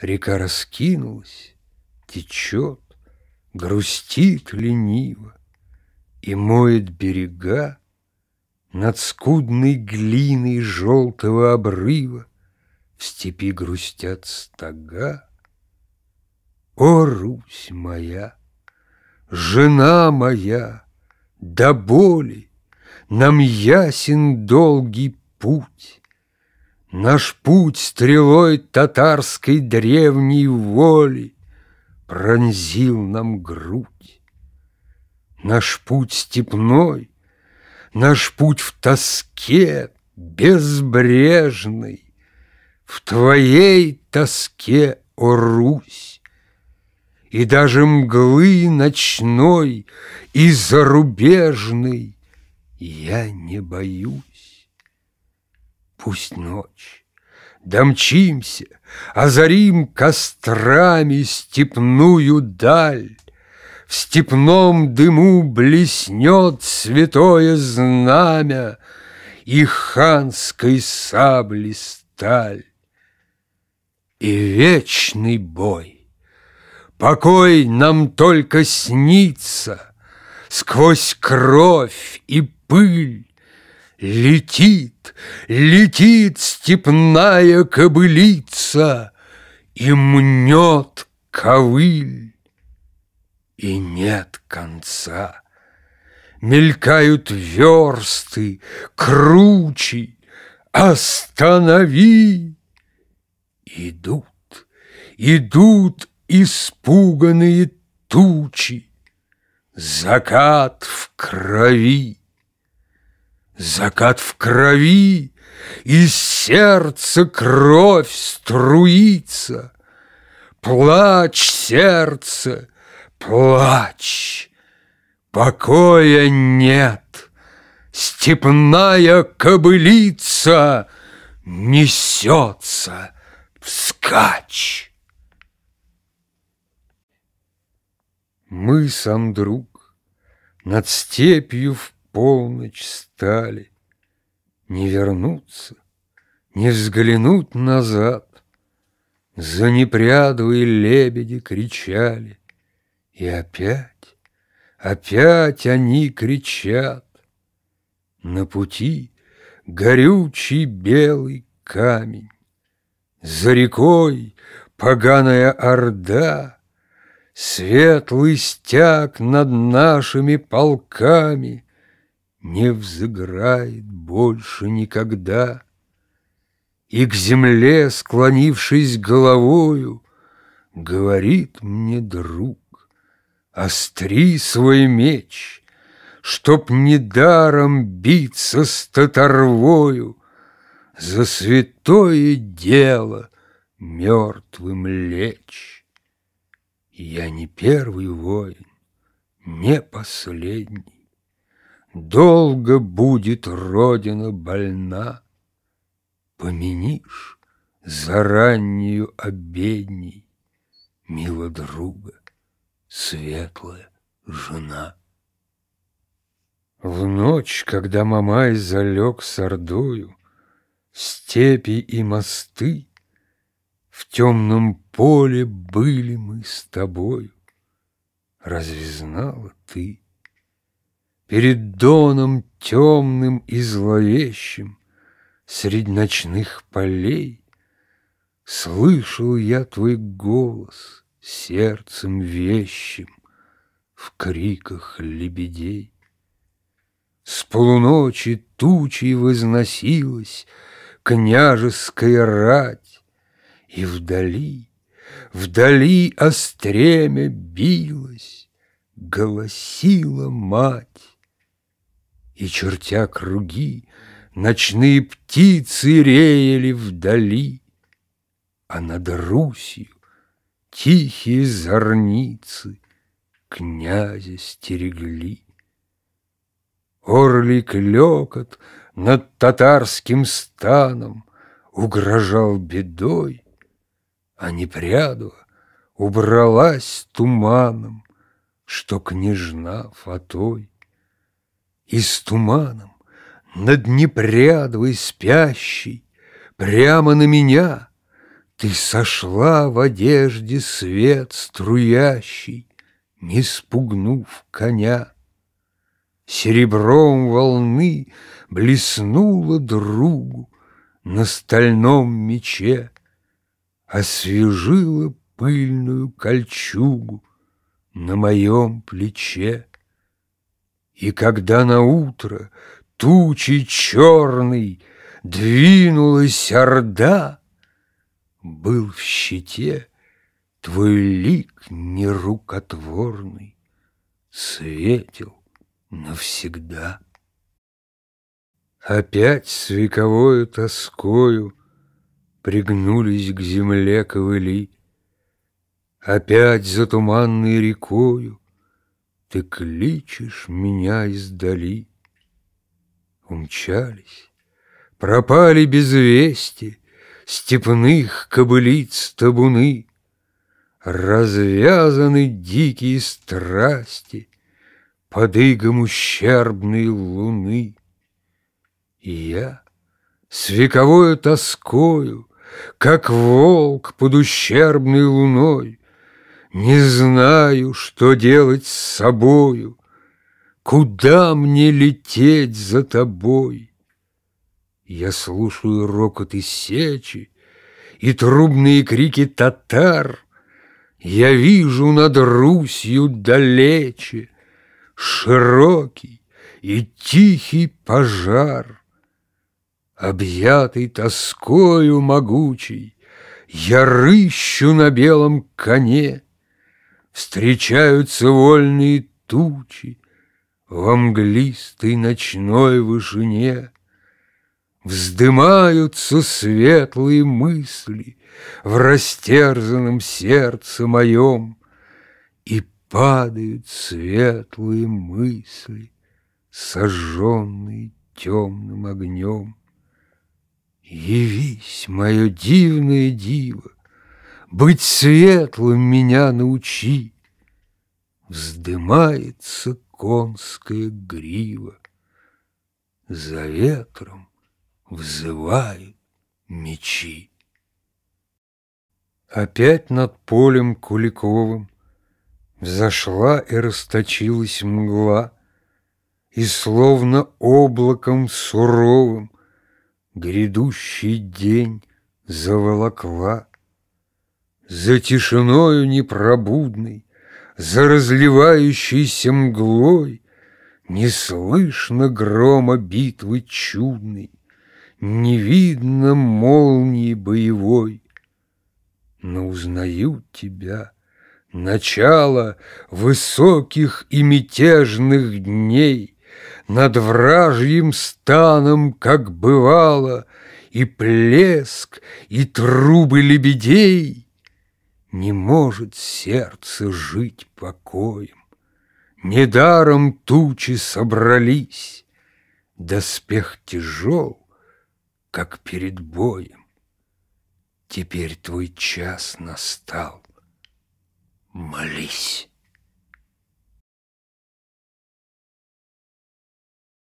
Река раскинулась, течет, грустит лениво И моет берега над скудной глиной желтого обрыва В степи грустят стога. О, Русь моя, жена моя, до боли Нам ясен долгий путь, Наш путь стрелой татарской древней воли Пронзил нам грудь. Наш путь степной, наш путь в тоске безбрежной, В твоей тоске, о Русь, И даже мглы ночной и зарубежной Я не боюсь. Пусть ночь. Домчимся, озарим кострами степную даль. В степном дыму блеснет святое знамя И ханской сабли сталь. И вечный бой, покой нам только снится Сквозь кровь и пыль. Летит, летит степная кобылица И мнет ковыль, и нет конца. Мелькают версты, кручи, останови! Идут, идут испуганные тучи, Закат в крови. Закат в крови, из сердца кровь струится. Плач сердце, плач. покоя нет. Степная кобылица несется вскачь. Мы, сам друг, над степью в полночь стали, Не вернуться, не взглянуть назад. За и лебеди кричали, И опять, опять они кричат. На пути горючий белый камень, За рекой поганая орда — Светлый стяг над нашими полками не взыграет больше никогда. И к земле, склонившись головою, говорит мне друг, остри свой меч, чтоб недаром биться с татарвою за святое дело мертвым лечь. Я не первый воин, не последний. Долго будет Родина больна. Поменишь зараннюю раннюю обедней, Мила друга, светлая жена. В ночь, когда Мамай залег с ордою, Степи и мосты, В темном поле были мы с тобою. Разве знала ты, Перед доном темным и зловещим Средь ночных полей Слышал я твой голос Сердцем вещим В криках лебедей. С полуночи тучей возносилась Княжеская рать, И вдали, вдали о стремя билась, Голосила мать и, чертя круги, Ночные птицы реяли вдали, А над Русью тихие зорницы Князя стерегли. Орлик клекот над татарским станом Угрожал бедой, а непрядова Убралась туманом, что княжна Фатой и с туманом над Днепрядвой спящей прямо на меня Ты сошла в одежде свет струящий, не спугнув коня. Серебром волны блеснула другу на стальном мече, Освежила пыльную кольчугу на моем плече. И когда на утро тучи черный двинулась орда, Был в щите твой лик нерукотворный, Светил навсегда. Опять с вековою тоскою Пригнулись к земле ковыли, Опять за туманной рекою ты кличешь меня издали. Умчались, пропали без вести Степных кобылиц табуны, Развязаны дикие страсти Под игом ущербной луны. И я с вековою тоскою, Как волк под ущербной луной, не знаю, что делать с собою, Куда мне лететь за тобой? Я слушаю рокот и сечи И трубные крики татар, Я вижу над Русью далече Широкий и тихий пожар. Объятый тоскою могучий, Я рыщу на белом коне — Встречаются вольные тучи В мглистой ночной вышине. Вздымаются светлые мысли В растерзанном сердце моем, И падают светлые мысли, Сожженные темным огнем. Явись, мое дивное диво, быть светлым меня научи. Вздымается конская грива, За ветром взывают мечи. Опять над полем Куликовым Взошла и расточилась мгла, И словно облаком суровым Грядущий день заволокла. За тишиною непробудной, За разливающейся мглой Не слышно грома битвы чудной, Не видно молнии боевой. Но узнают тебя начало Высоких и мятежных дней, Над вражьим станом, как бывало, И плеск, и трубы лебедей — не может сердце жить покоем. Недаром тучи собрались, Доспех тяжел, как перед боем. Теперь твой час настал. Молись.